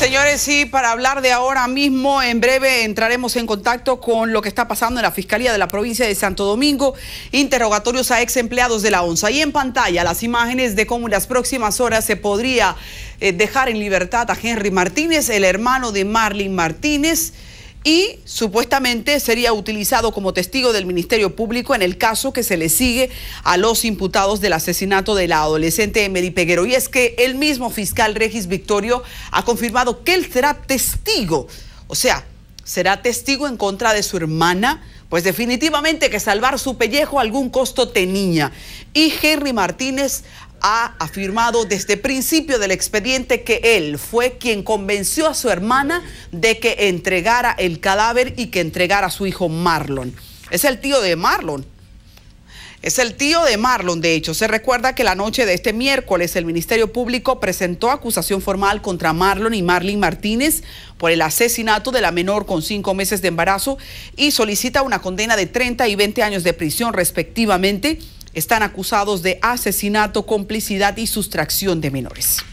Señores, sí, para hablar de ahora mismo, en breve entraremos en contacto con lo que está pasando en la Fiscalía de la provincia de Santo Domingo, interrogatorios a ex empleados de la ONSA. Y en pantalla las imágenes de cómo en las próximas horas se podría eh, dejar en libertad a Henry Martínez, el hermano de Marlin Martínez y supuestamente sería utilizado como testigo del Ministerio Público en el caso que se le sigue a los imputados del asesinato de la adolescente Emery Peguero. Y es que el mismo fiscal Regis Victorio ha confirmado que él será testigo, o sea, será testigo en contra de su hermana, pues definitivamente que salvar su pellejo a algún costo tenía. Y Henry Martínez ha afirmado desde principio del expediente que él fue quien convenció a su hermana de que entregara el cadáver y que entregara a su hijo Marlon. Es el tío de Marlon. Es el tío de Marlon, de hecho. Se recuerda que la noche de este miércoles el Ministerio Público presentó acusación formal contra Marlon y Marlene Martínez por el asesinato de la menor con cinco meses de embarazo y solicita una condena de 30 y 20 años de prisión respectivamente están acusados de asesinato, complicidad y sustracción de menores.